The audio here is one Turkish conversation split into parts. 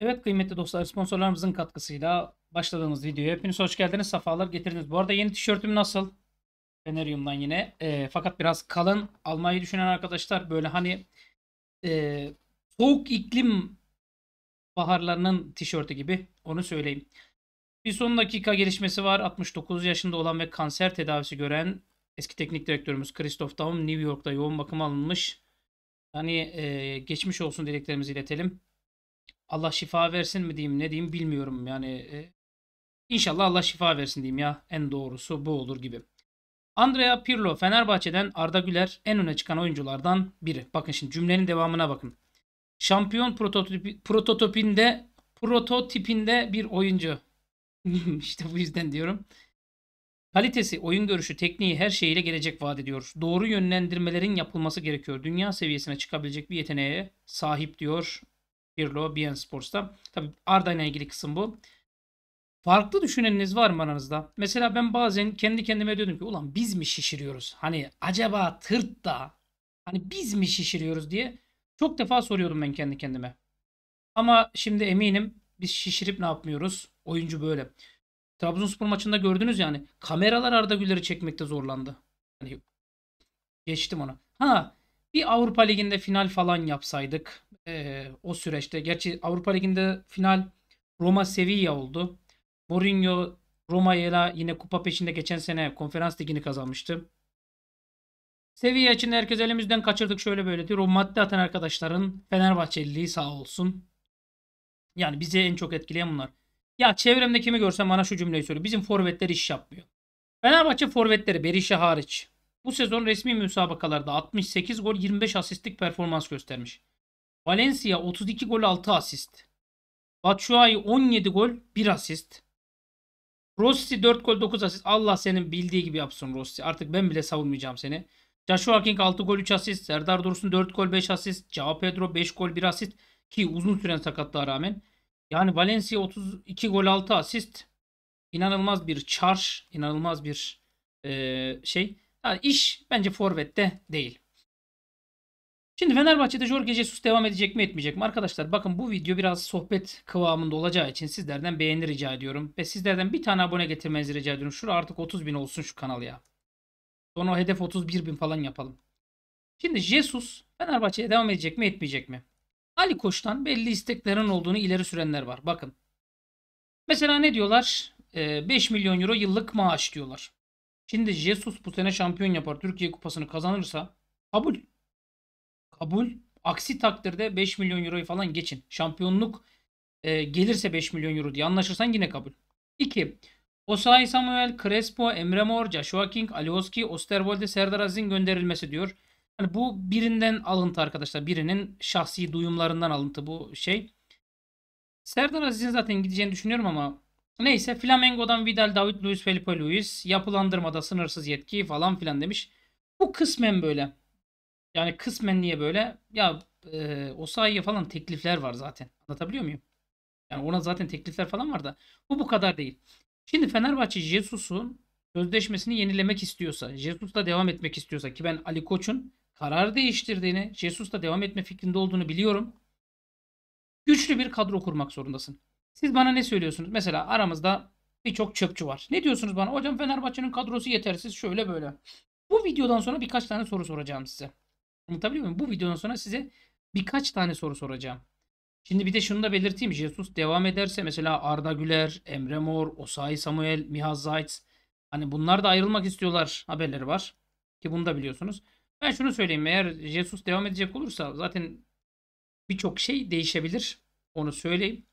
Evet kıymetli dostlar sponsorlarımızın katkısıyla başladığımız videoya hepiniz hoş geldiniz. Safalar getirdiniz. Bu arada yeni tişörtüm nasıl? Feneryumdan yine. E, fakat biraz kalın. Almayı düşünen arkadaşlar böyle hani e, soğuk iklim baharlarının tişörtü gibi. Onu söyleyeyim. Bir son dakika gelişmesi var. 69 yaşında olan ve kanser tedavisi gören eski teknik direktörümüz Christoph Daum New York'ta yoğun bakım alınmış. Hani e, geçmiş olsun dileklerimizi iletelim. Allah şifa versin mi diyeyim ne diyeyim bilmiyorum yani. E, inşallah Allah şifa versin diyeyim ya. En doğrusu bu olur gibi. Andrea Pirlo Fenerbahçe'den Arda Güler en öne çıkan oyunculardan biri. Bakın şimdi cümlenin devamına bakın. Şampiyon prototipi, prototipinde prototipinde bir oyuncu. İşte bu yüzden diyorum. Kalitesi, oyun görüşü, tekniği her şeyiyle gelecek vaat ediyor. Doğru yönlendirmelerin yapılması gerekiyor. Dünya seviyesine çıkabilecek bir yeteneğe sahip diyor Pirlo, BN Sports'ta. Tabii Arda ile ilgili kısım bu. Farklı düşüneniniz var mı aranızda? Mesela ben bazen kendi kendime diyordum ki ulan biz mi şişiriyoruz? Hani acaba tırt da hani biz mi şişiriyoruz diye çok defa soruyordum ben kendi kendime. Ama şimdi eminim biz şişirip ne yapmıyoruz? Oyuncu böyle. Trabzonspor maçında gördünüz yani kameralar Arda Güler'i çekmekte zorlandı. Yani geçtim ona. Ha bir Avrupa Ligi'nde final falan yapsaydık e, o süreçte. Gerçi Avrupa Ligi'nde final Roma Sevilla oldu. Mourinho Roma'yla yine kupa peşinde geçen sene konferans ligini kazanmıştı. Sevilla için herkes elimizden kaçırdık şöyle böyle diyor. O madde atan arkadaşların Fenerbahçeliliği sağ olsun. Yani bizi en çok etkileyen bunlar. Ya çevremde kimi görsem bana şu cümleyi söylüyor. Bizim forvetler iş yapmıyor. Fenerbahçe forvetleri Berisha hariç. Bu sezon resmi müsabakalarda 68 gol 25 asistlik performans göstermiş. Valencia 32 gol 6 asist. Batshuayi 17 gol 1 asist. Rossi 4 gol 9 asist. Allah senin bildiği gibi yapsın Rossi. Artık ben bile savunmayacağım seni. Joshua King 6 gol 3 asist. Serdar Dursun 4 gol 5 asist. Cao Pedro 5 gol 1 asist. Ki uzun süren sakatlığa rağmen. Yani Valencia 32 gol 6 asist. İnanılmaz bir çarş. inanılmaz bir e, şey. Yani iş bence forvette değil. Şimdi Fenerbahçe'de Jorge Jesus devam edecek mi etmeyecek mi? Arkadaşlar bakın bu video biraz sohbet kıvamında olacağı için sizlerden beğeni rica ediyorum. Ve sizlerden bir tane abone getirmenizi rica ediyorum. Şura artık 30 bin olsun şu kanal ya. Sonra o hedef 31 bin falan yapalım. Şimdi Jesus Fenerbahçe'ye devam edecek mi etmeyecek mi? Ali Koç'tan belli isteklerin olduğunu ileri sürenler var. Bakın. Mesela ne diyorlar? 5 ee, milyon euro yıllık maaş diyorlar. Şimdi Jesus bu sene şampiyon yapar. Türkiye kupasını kazanırsa kabul kabul. Aksi takdirde 5 milyon euroyu falan geçin. Şampiyonluk e, gelirse 5 milyon euro diye anlaşırsan yine kabul. 2. Osayi Samuel, Crespo, Emre Mor, Joshua King, Alioski, Osterwolde, Serdar Aziz'in gönderilmesi diyor. Yani bu birinden alıntı arkadaşlar. Birinin şahsi duyumlarından alıntı bu şey. Serdar Aziz'in zaten gideceğini düşünüyorum ama neyse Flamengo'dan Vidal, David Luiz, Felipe Luiz yapılandırmada sınırsız yetki falan filan demiş. Bu kısmen böyle. Yani kısmen niye böyle? Ya e, Osayi'ye falan teklifler var zaten. Anlatabiliyor muyum? Yani ona zaten teklifler falan var da bu bu kadar değil. Şimdi Fenerbahçe Jesus'un sözleşmesini yenilemek istiyorsa, Jesus'la devam etmek istiyorsa ki ben Ali Koç'un karar değiştirdiğini, Jesus'la devam etme fikrinde olduğunu biliyorum. Güçlü bir kadro kurmak zorundasın. Siz bana ne söylüyorsunuz? Mesela aramızda birçok çöpçü var. Ne diyorsunuz bana? Hocam Fenerbahçe'nin kadrosu yetersiz şöyle böyle. Bu videodan sonra birkaç tane soru soracağım size. Anlatabiliyor muyum? Bu videonun sonra size birkaç tane soru soracağım. Şimdi bir de şunu da belirteyim. Jesus devam ederse mesela Arda Güler, Emre Mor, Osayi Samuel, Miha Zayt. Hani bunlar da ayrılmak istiyorlar haberleri var. Ki bunu da biliyorsunuz. Ben şunu söyleyeyim. Eğer Jesus devam edecek olursa zaten birçok şey değişebilir. Onu söyleyeyim.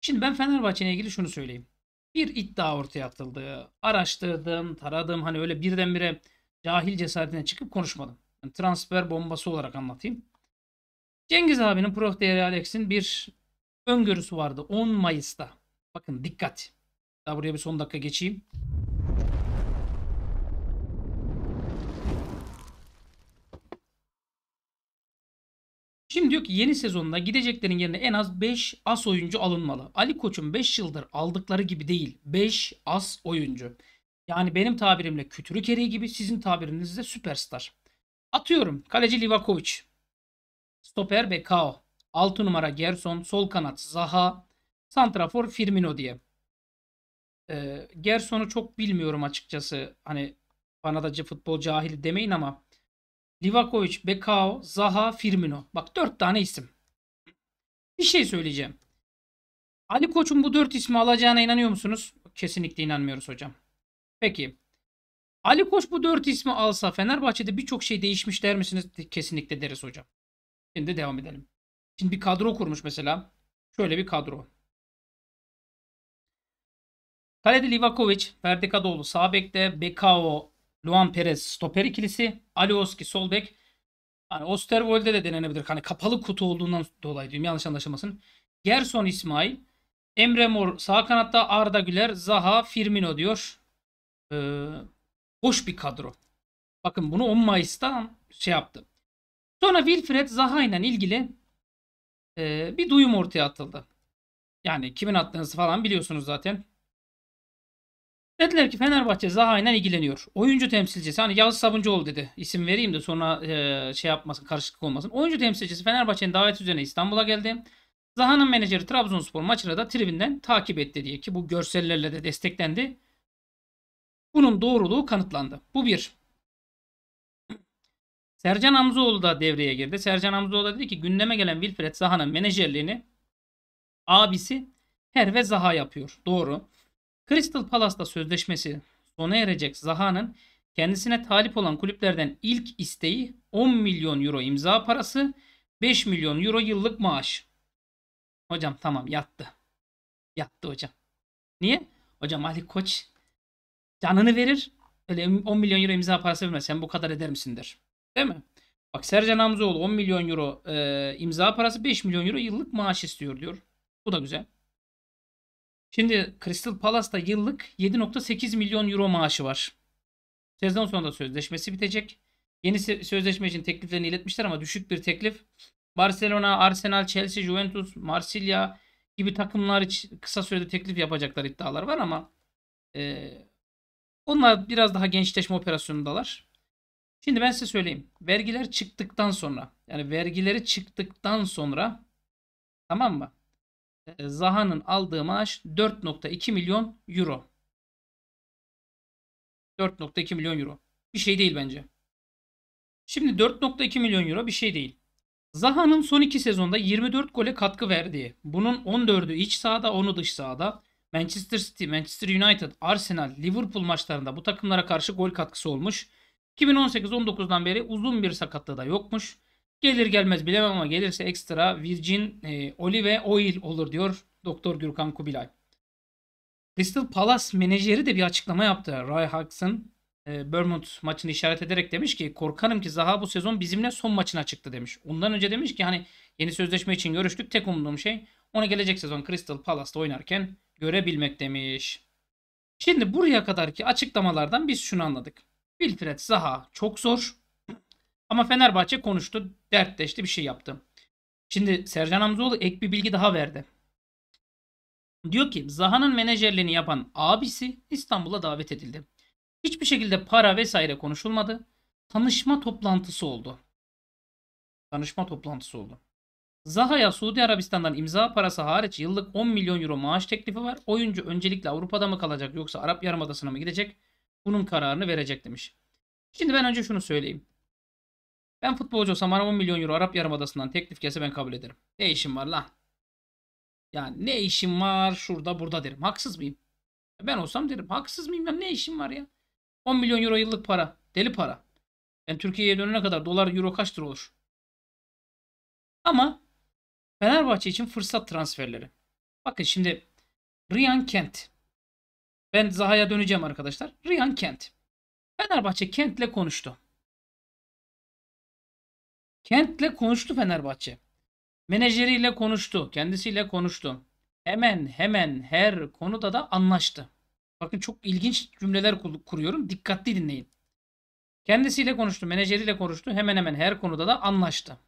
Şimdi ben Fenerbahçe ile ilgili şunu söyleyeyim. Bir iddia ortaya atıldı. Araştırdım, taradım. Hani öyle birdenbire cahil cesaretine çıkıp konuşmadım. Yani transfer bombası olarak anlatayım. Cengiz abinin Pro Alex'in bir öngörüsü vardı 10 Mayıs'ta. Bakın dikkat. Daha buraya bir son dakika geçeyim. Şimdi diyor ki yeni sezonda gideceklerin yerine en az 5 as oyuncu alınmalı. Ali Koç'un 5 yıldır aldıkları gibi değil. 5 as oyuncu. Yani benim tabirimle kütürük eriği gibi sizin tabirinizde süperstar. Atıyorum kaleci Livakovic. Stoper Bekao. 6 numara Gerson. Sol kanat Zaha. Santrafor Firmino diye. Ee, Gerson'u çok bilmiyorum açıkçası. Hani bana da futbol cahili demeyin ama. Livakovic, Bekao, Zaha, Firmino. Bak 4 tane isim. Bir şey söyleyeceğim. Ali Koç'un bu 4 ismi alacağına inanıyor musunuz? Kesinlikle inanmıyoruz hocam. Peki. Ali Koç bu dört ismi alsa Fenerbahçe'de birçok şey değişmiş der misiniz? Kesinlikle deriz hocam. Şimdi devam edelim. Şimdi bir kadro kurmuş mesela. Şöyle bir kadro. Kalede Livakovic, Verdikadoğlu sağ bekte, Bekao, Luan Perez stoper ikilisi, Alioski sol bek. Hani Osterwold'e de denenebilir. Hani kapalı kutu olduğundan dolayı diyorum yanlış anlaşılmasın. Gerson İsmail, Emre Mor sağ kanatta, Arda Güler, Zaha, Firmino diyor e, ee, boş bir kadro. Bakın bunu 10 Mayıs'ta şey yaptı. Sonra Wilfred Zaha ile ilgili e, bir duyum ortaya atıldı. Yani kimin attığınızı falan biliyorsunuz zaten. Dediler ki Fenerbahçe Zaha ile ilgileniyor. Oyuncu temsilcisi hani Yağız Sabuncuoğlu dedi. İsim vereyim de sonra e, şey yapmasın karışıklık olmasın. Oyuncu temsilcisi Fenerbahçe'nin davet üzerine İstanbul'a geldi. Zaha'nın menajeri Trabzonspor maçını da tribünden takip etti diye ki bu görsellerle de desteklendi. Bunun doğruluğu kanıtlandı. Bu bir. Sercan Hamzoğlu da devreye girdi. Sercan Hamzoğlu da dedi ki gündeme gelen Wilfred Zaha'nın menajerliğini abisi Herve Zaha yapıyor. Doğru. Crystal Palace'da sözleşmesi sona erecek Zaha'nın kendisine talip olan kulüplerden ilk isteği 10 milyon euro imza parası, 5 milyon euro yıllık maaş. Hocam tamam yattı. Yattı hocam. Niye? Hocam Ali Koç canını verir. Öyle 10 milyon euro imza parası vermez. Sen bu kadar eder misindir? Değil mi? Bak Sercan Hamzoğlu 10 milyon euro e, imza parası 5 milyon euro yıllık maaş istiyor diyor. Bu da güzel. Şimdi Crystal Palace'da yıllık 7.8 milyon euro maaşı var. Sezon sonunda sözleşmesi bitecek. Yeni sözleşme için tekliflerini iletmişler ama düşük bir teklif. Barcelona, Arsenal, Chelsea, Juventus, Marsilya gibi takımlar için kısa sürede teklif yapacaklar iddialar var ama e, onlar biraz daha gençleşme operasyonundalar. Şimdi ben size söyleyeyim. Vergiler çıktıktan sonra yani vergileri çıktıktan sonra tamam mı? Ee, Zaha'nın aldığı maaş 4.2 milyon euro. 4.2 milyon euro. Bir şey değil bence. Şimdi 4.2 milyon euro bir şey değil. Zaha'nın son iki sezonda 24 gole katkı verdiği, bunun 14'ü iç sahada, 10'u dış sahada, Manchester City, Manchester United, Arsenal, Liverpool maçlarında bu takımlara karşı gol katkısı olmuş. 2018-19'dan beri uzun bir sakatlığı da yokmuş. Gelir gelmez bilemem ama gelirse ekstra Virgin, e, Olive, Oil olur diyor Doktor Gürkan Kubilay. Crystal Palace menajeri de bir açıklama yaptı. Ray Hudson e, Bournemouth maçını işaret ederek demiş ki korkarım ki Zaha bu sezon bizimle son maçına çıktı demiş. Ondan önce demiş ki hani yeni sözleşme için görüştük tek umduğum şey ona gelecek sezon Crystal Palace'da oynarken görebilmek demiş. Şimdi buraya kadarki açıklamalardan biz şunu anladık. Wilfred Zaha çok zor. Ama Fenerbahçe konuştu, dertleşti bir şey yaptı. Şimdi Sercan Hamzoğlu ek bir bilgi daha verdi. Diyor ki Zaha'nın menajerliğini yapan abisi İstanbul'a davet edildi. Hiçbir şekilde para vesaire konuşulmadı. Tanışma toplantısı oldu. Tanışma toplantısı oldu. Zaha'ya Suudi Arabistan'dan imza parası hariç yıllık 10 milyon euro maaş teklifi var. Oyuncu öncelikle Avrupa'da mı kalacak yoksa Arap Yarımadası'na mı gidecek? Bunun kararını verecek demiş. Şimdi ben önce şunu söyleyeyim. Ben futbolcu olsam bana 10 milyon euro Arap Yarımadası'ndan teklif gelse ben kabul ederim. Ne işim var lan? Yani ne işim var şurada burada derim. Haksız mıyım? Ben olsam derim. Haksız mıyım ben? Ne işim var ya? 10 milyon euro yıllık para. Deli para. Ben Türkiye'ye dönene kadar dolar euro kaç lira olur? Ama Fenerbahçe için fırsat transferleri. Bakın şimdi Ryan Kent. Ben Zaha'ya döneceğim arkadaşlar. Ryan Kent. Fenerbahçe Kent'le konuştu. Kent'le konuştu Fenerbahçe. Menajeriyle konuştu. Kendisiyle konuştu. Hemen hemen her konuda da anlaştı. Bakın çok ilginç cümleler kuruyorum. Dikkatli dinleyin. Kendisiyle konuştu. Menajeriyle konuştu. Hemen hemen her konuda da anlaştı.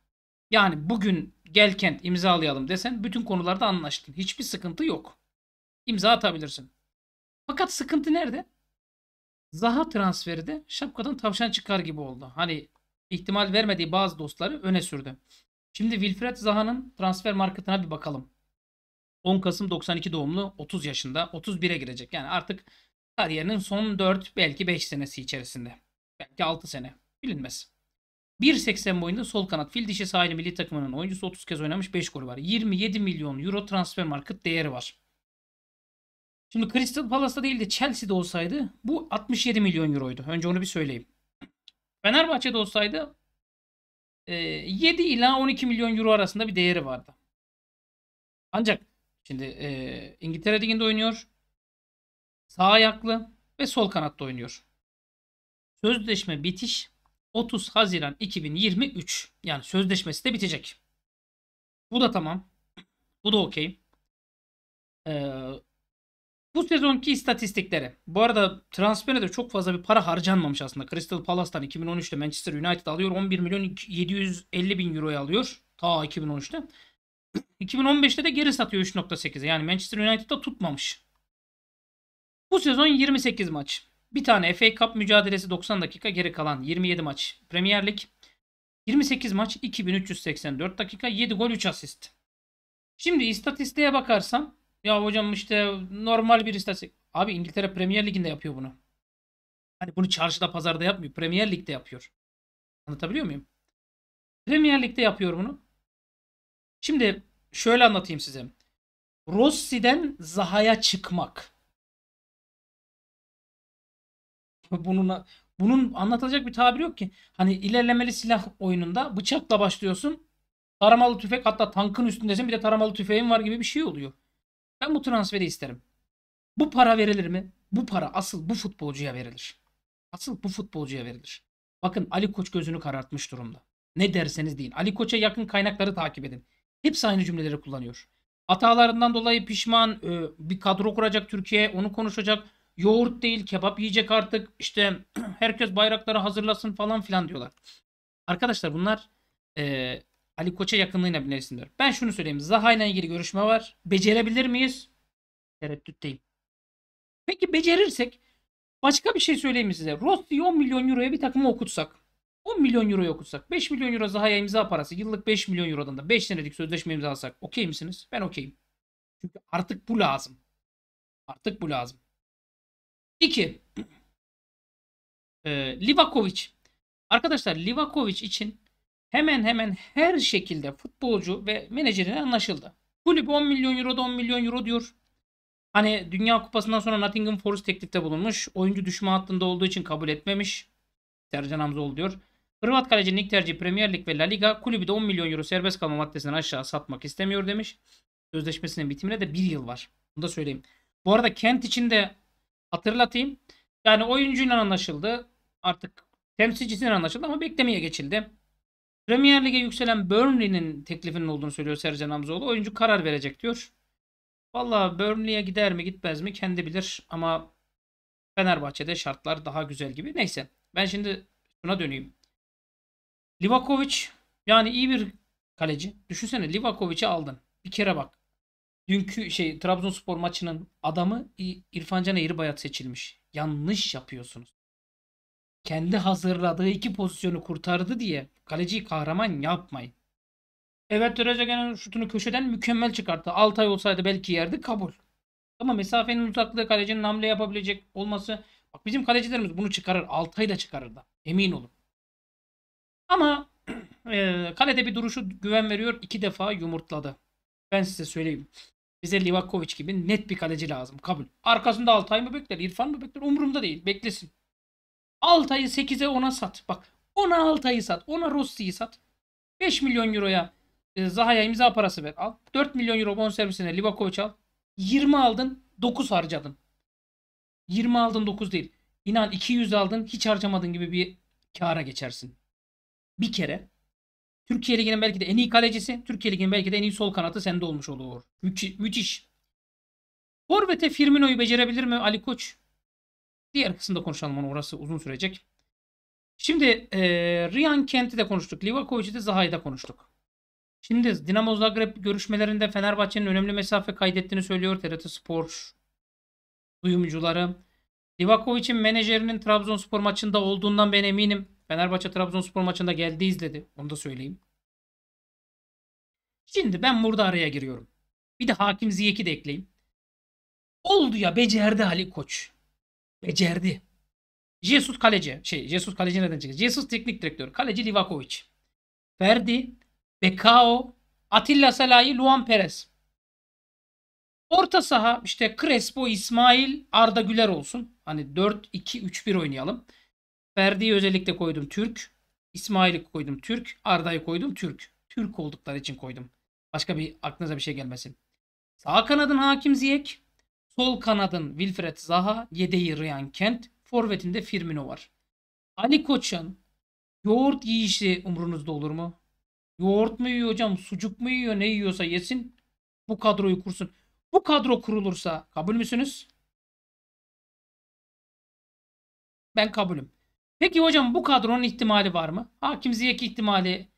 Yani bugün gel kent imzalayalım desen bütün konularda anlaştın. Hiçbir sıkıntı yok. İmza atabilirsin. Fakat sıkıntı nerede? Zaha transferi de şapkadan tavşan çıkar gibi oldu. Hani ihtimal vermediği bazı dostları öne sürdü. Şimdi Wilfred Zaha'nın transfer marketine bir bakalım. 10 Kasım 92 doğumlu 30 yaşında 31'e girecek. Yani artık kariyerinin son 4 belki 5 senesi içerisinde. Belki 6 sene bilinmez. 1.80 boyunda sol kanat fil dişi sahili milli takımının oyuncusu 30 kez oynamış 5 gol var. 27 milyon euro transfer market değeri var. Şimdi Crystal Palace'da değil de Chelsea'de olsaydı bu 67 milyon euroydu. Önce onu bir söyleyeyim. Fenerbahçe'de olsaydı 7 e, ila 12 milyon euro arasında bir değeri vardı. Ancak şimdi e, İngiltere Ligi'nde oynuyor. Sağ ayaklı ve sol kanatta oynuyor. Sözleşme bitiş 30 Haziran 2023. Yani sözleşmesi de bitecek. Bu da tamam. Bu da okey. Ee, bu sezonki istatistiklere. Bu arada transferde çok fazla bir para harcanmamış aslında. Crystal Palace'tan 2013'te Manchester United alıyor. 11 milyon 750 bin euroya alıyor. Ta 2013'te. 2015'te de geri satıyor 3.8'e. Yani Manchester United'da tutmamış. Bu sezon 28 maç. Bir tane FA Cup mücadelesi 90 dakika geri kalan 27 maç Premier Lig. 28 maç 2384 dakika 7 gol 3 asist. Şimdi istatistiğe bakarsam ya hocam işte normal bir istatistik. Abi İngiltere Premier Ligi'nde yapıyor bunu. Hani bunu çarşıda pazarda yapmıyor. Premier Lig'de yapıyor. Anlatabiliyor muyum? Premier Lig'de yapıyor bunu. Şimdi şöyle anlatayım size. Rossi'den Zaha'ya çıkmak. Bununla, bunun anlatılacak bir tabiri yok ki. Hani ilerlemeli silah oyununda bıçakla başlıyorsun. Taramalı tüfek hatta tankın üstündesin bir de taramalı tüfeğin var gibi bir şey oluyor. Ben bu transferi isterim. Bu para verilir mi? Bu para asıl bu futbolcuya verilir. Asıl bu futbolcuya verilir. Bakın Ali Koç gözünü karartmış durumda. Ne derseniz deyin. Ali Koç'a yakın kaynakları takip edin. Hepsi aynı cümleleri kullanıyor. Hatalarından dolayı pişman, e, bir kadro kuracak Türkiye, onu konuşacak yoğurt değil kebap yiyecek artık işte herkes bayrakları hazırlasın falan filan diyorlar. Arkadaşlar bunlar e, Ali Koç'a yakınlığıyla bilinen isimler. Ben şunu söyleyeyim. Zaha ile ilgili görüşme var. Becerebilir miyiz? Tereddütteyim. Peki becerirsek başka bir şey söyleyeyim mi size? Rossi'yi 10 milyon euroya bir takımı okutsak. 10 milyon euro okutsak. 5 milyon euro Zaha'ya imza parası. Yıllık 5 milyon eurodan da 5 senelik sözleşme imzalasak. Okey misiniz? Ben okeyim. Çünkü artık bu lazım. Artık bu lazım. 2. Ee, Livakovic. Arkadaşlar Livakovic için hemen hemen her şekilde futbolcu ve menajerine anlaşıldı. Kulüp 10 milyon euro da 10 milyon euro diyor. Hani Dünya Kupası'ndan sonra Nottingham Forest teklifte bulunmuş. Oyuncu düşme hattında olduğu için kabul etmemiş. Sercan Hamzoğlu diyor. Hırvat kalecinin ilk tercihi Premier Lig ve La Liga kulübü de 10 milyon euro serbest kalma maddesini aşağı satmak istemiyor demiş. Sözleşmesinin bitimine de 1 yıl var. Bunu da söyleyeyim. Bu arada Kent için de Hatırlatayım. Yani oyuncuyla anlaşıldı. Artık temsilcisiyle anlaşıldı ama beklemeye geçildi. Premier Lig'e yükselen Burnley'nin teklifinin olduğunu söylüyor Sercan Hamzoğlu. Oyuncu karar verecek diyor. Valla Burnley'e gider mi gitmez mi kendi bilir ama Fenerbahçe'de şartlar daha güzel gibi. Neyse ben şimdi şuna döneyim. Livakovic yani iyi bir kaleci. Düşünsene Livakovic'i aldın. Bir kere bak dünkü şey Trabzonspor maçının adamı İrfan Can Eğribayat seçilmiş. Yanlış yapıyorsunuz. Kendi hazırladığı iki pozisyonu kurtardı diye kaleciyi kahraman yapmayın. Evet Rezegen'in şutunu köşeden mükemmel çıkarttı. Altay olsaydı belki yerdi kabul. Ama mesafenin uzaklığı kalecinin hamle yapabilecek olması bak bizim kalecilerimiz bunu çıkarır. Altay da çıkarır da. Emin olun. Ama e, kalede bir duruşu güven veriyor. iki defa yumurtladı. Ben size söyleyeyim. Bize Livakovic gibi net bir kaleci lazım. Kabul. Arkasında Altay mı bekler? İrfan mı bekler? Umurumda değil. Beklesin. Altay'ı 8'e 10'a sat. Bak 10'a Altay'ı sat. 10'a Rossi'yi sat. 5 milyon euroya e, Zaha'ya imza parası ver. Al. 4 milyon euro bonservisine Livakovic al. 20 aldın 9 harcadın. 20 aldın 9 değil. İnan 200 aldın hiç harcamadın gibi bir kâra geçersin. Bir kere Türkiye Ligi'nin belki de en iyi kalecisi, Türkiye Ligi'nin belki de en iyi sol kanatı sende olmuş olur. Müthiş. müthiş. Forvet'e Firmino'yu becerebilir mi Ali Koç? Diğer kısımda konuşalım onu orası uzun sürecek. Şimdi e, Ryan Kent'i de konuştuk. Livakovic'i de Zaha'yı da konuştuk. Şimdi Dinamo Zagreb görüşmelerinde Fenerbahçe'nin önemli mesafe kaydettiğini söylüyor TRT Spor duyumcuları. Livakovic'in menajerinin Trabzonspor maçında olduğundan ben eminim. Fenerbahçe Trabzonspor maçında geldi izledi. Onu da söyleyeyim. Şimdi ben burada araya giriyorum. Bir de Hakim Ziyek'i de ekleyeyim. Oldu ya becerdi Ali Koç. Becerdi. Jesus kaleci. Şey Jesus kaleci neden çıktı? Jesus teknik direktör. Kaleci Livakovic. Ferdi. Bekao. Atilla Salahi. Luan Perez. Orta saha işte Crespo, İsmail, Arda Güler olsun. Hani 4-2-3-1 oynayalım. Ferdi'yi özellikle koydum Türk. İsmail'i koydum Türk. Arda'yı koydum Türk. Türk oldukları için koydum. Başka bir aklınıza bir şey gelmesin. Sağ kanadın Hakim Ziyek. Sol kanadın Wilfred Zaha. Yedeği Ryan Kent. Forvetinde Firmino var. Ali Koç'un yoğurt yiyişi umrunuzda olur mu? Yoğurt mu yiyor hocam? Sucuk mu yiyor? Ne yiyorsa yesin. Bu kadroyu kursun. Bu kadro kurulursa kabul müsünüz? Ben kabulüm. Peki hocam bu kadronun ihtimali var mı? Hakim Ziyek ihtimali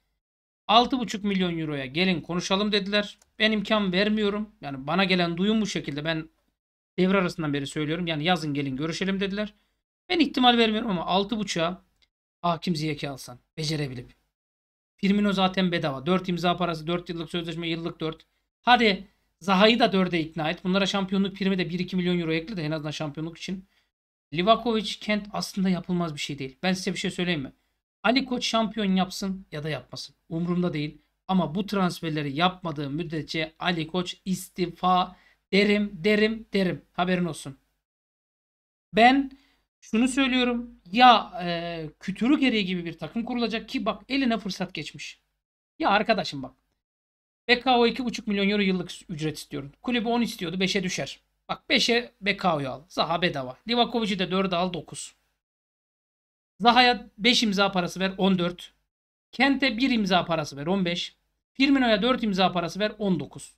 6,5 milyon euroya gelin konuşalım dediler. Ben imkan vermiyorum. Yani bana gelen duyum bu şekilde. Ben devre arasından beri söylüyorum. Yani yazın gelin görüşelim dediler. Ben ihtimal vermiyorum ama 6,5'a Hakim Ziyek'i alsan. Becerebilip. Firmino zaten bedava. 4 imza parası, 4 yıllık sözleşme, yıllık 4. Hadi Zaha'yı da 4'e ikna et. Bunlara şampiyonluk primi de 1-2 milyon euro ekle de en azından şampiyonluk için. Livakovic Kent aslında yapılmaz bir şey değil. Ben size bir şey söyleyeyim mi? Ali Koç şampiyon yapsın ya da yapmasın. Umurumda değil. Ama bu transferleri yapmadığı müddetçe Ali Koç istifa derim derim derim. Haberin olsun. Ben şunu söylüyorum. Ya e, kütürü gereği gibi bir takım kurulacak ki bak eline fırsat geçmiş. Ya arkadaşım bak. BKO 2,5 milyon euro yıllık ücret istiyorum. Kulübü 10 istiyordu 5'e düşer. Bak 5'e Bekao'yu al. Zaha bedava. Livakovic'i de 4'e al 9. Zaha'ya 5 imza parası ver 14. Kent'e 1 imza parası ver 15. Firmino'ya 4 imza parası ver 19.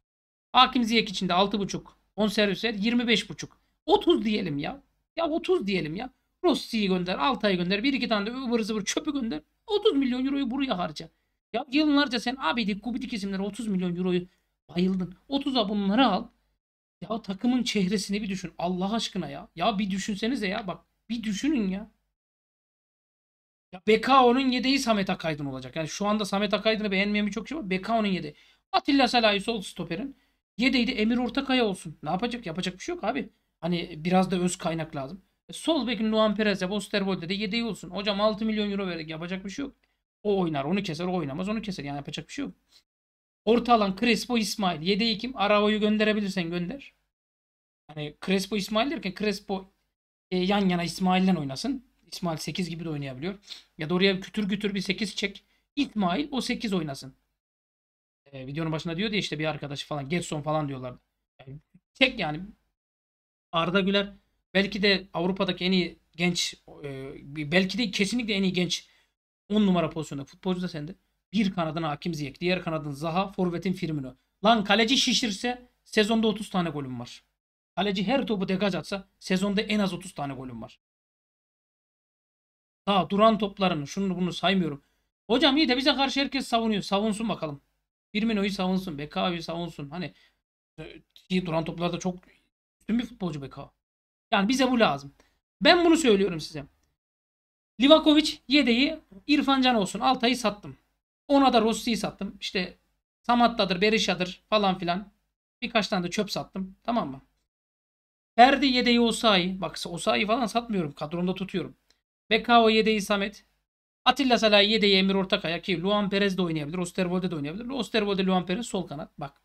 Hakim Ziyek için de 6.5. 10 servis ver 25.5. 30 diyelim ya. Ya 30 diyelim ya. Rossi'yi gönder, Altay'ı gönder, bir iki tane de ıvır zıvır çöpü gönder. 30 milyon euroyu buraya harca. Ya yıllarca sen abidik gubidik isimlere 30 milyon euroyu bayıldın. 30'a bunları al. Ya takımın çehresini bir düşün. Allah aşkına ya. Ya bir düşünsenize ya. Bak bir düşünün ya. Ya onun yedeği Samet Akaydın olacak. Yani şu anda Samet Akaydın'ı beğenmeyen birçok şey var. onun yedeği. Atilla Salahi sol stoperin. Yedeği de Emir Ortakaya olsun. Ne yapacak? Yapacak bir şey yok abi. Hani biraz da öz kaynak lazım. E, sol bekin Luan Perez'e Osterwold'e de yedeği olsun. Hocam 6 milyon euro verdik. Yapacak bir şey yok. O oynar, onu keser, o oynamaz, onu keser. Yani yapacak bir şey yok. Orta alan Crespo İsmail. Yedeği kim? Arao'yu gönderebilirsen gönder. Hani Crespo İsmail derken Crespo e, yan yana İsmail'den oynasın. İsmail 8 gibi de oynayabiliyor. Ya da oraya kütür kütür bir 8 çek. İsmail o 8 oynasın. E, videonun başında diyor diye işte bir arkadaşı falan Getson falan diyorlar Yani tek yani Arda Güler belki de Avrupa'daki en iyi genç e, belki de kesinlikle en iyi genç 10 numara pozisyonda futbolcu da sende. Bir kanadına Hakim Ziyek, diğer kanadın Zaha, forvetin Firmino. Lan kaleci şişirse sezonda 30 tane golüm var. Kaleci her topu degaj atsa sezonda en az 30 tane golüm var. Daha duran toplarını şunu bunu saymıyorum. Hocam iyi de bize karşı herkes savunuyor. Savunsun bakalım. Firmino'yu savunsun. Bekao'yu savunsun. Hani ki e, duran toplarda çok üstün bir futbolcu Bekao. Yani bize bu lazım. Ben bunu söylüyorum size. Livakovic yedeği İrfan Can olsun. Altay'ı sattım. Ona da Rossi'yi sattım. İşte Samatta'dır, Berisha'dır falan filan. Birkaç tane de çöp sattım. Tamam mı? Ferdi yedeği Osayi. Bak Osayi falan satmıyorum. Kadromda tutuyorum. Bekao yedeği Samet. Atilla Salay yedeği Emir Ortakaya ki Luan Perez de oynayabilir. Osterwolde de oynayabilir. Osterwolde Luan Perez sol kanat. Bak.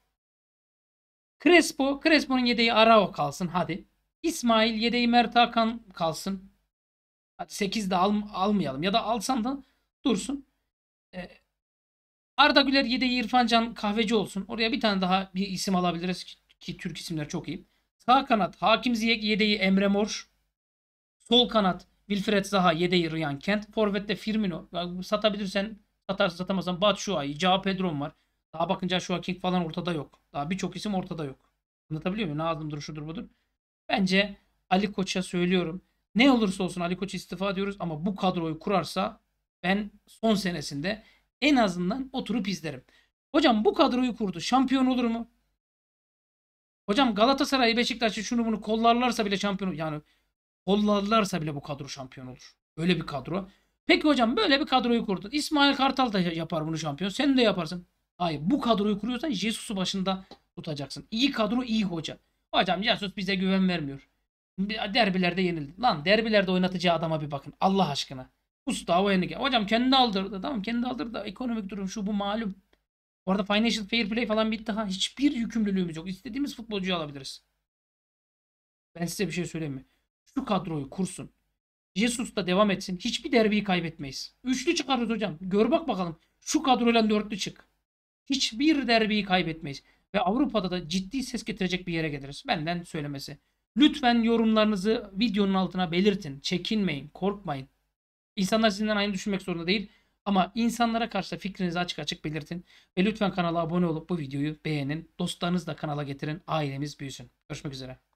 Crespo. Crespo'nun yedeği Arao kalsın. Hadi. İsmail yedeği Mert Hakan kalsın. Hadi 8 de al, almayalım. Ya da alsan da dursun. Ee, Arda Güler yedeği İrfan Can kahveci olsun. Oraya bir tane daha bir isim alabiliriz ki, ki Türk isimler çok iyi. Sağ kanat Hakim Ziyek yedeği Emre Mor. Sol kanat Wilfred Zaha yedeği Ryan Kent. Forvet'te Firmino. satabilirsen satarsın satamazsan Batshuayi, Cao Pedro'm var. Daha bakınca şu King falan ortada yok. Daha birçok isim ortada yok. Anlatabiliyor muyum? Nazım'dır şudur budur. Bence Ali Koç'a söylüyorum. Ne olursa olsun Ali Koç istifa diyoruz ama bu kadroyu kurarsa ben son senesinde en azından oturup izlerim. Hocam bu kadroyu kurdu. Şampiyon olur mu? Hocam Galatasaray, Beşiktaş'ı şunu bunu kollarlarsa bile şampiyon yani kollarlarsa bile bu kadro şampiyon olur. Öyle bir kadro. Peki hocam böyle bir kadroyu kurdun. İsmail Kartal da yapar bunu şampiyon. Sen de yaparsın. Hayır bu kadroyu kuruyorsan Jesus'u başında tutacaksın. İyi kadro iyi hoca. Hocam Jesus bize güven vermiyor. Derbilerde yenildi. Lan derbilerde oynatacağı adama bir bakın. Allah aşkına. Gustavo Henrique. Hocam kendi aldırdı. Tamam kendi aldırdı. Ekonomik durum şu bu malum. Orada arada Financial Fair Play falan bitti. Ha, hiçbir yükümlülüğümüz yok. İstediğimiz futbolcuyu alabiliriz. Ben size bir şey söyleyeyim mi? Şu kadroyu kursun. Jesus da devam etsin. Hiçbir derbiyi kaybetmeyiz. Üçlü çıkarız hocam. Gör bak bakalım. Şu kadroyla dörtlü çık. Hiçbir derbiyi kaybetmeyiz. Ve Avrupa'da da ciddi ses getirecek bir yere geliriz. Benden söylemesi. Lütfen yorumlarınızı videonun altına belirtin. Çekinmeyin, korkmayın. İnsanlar sizden aynı düşünmek zorunda değil. Ama insanlara karşı da fikrinizi açık açık belirtin. Ve lütfen kanala abone olup bu videoyu beğenin. Dostlarınızı da kanala getirin. Ailemiz büyüsün. Görüşmek üzere.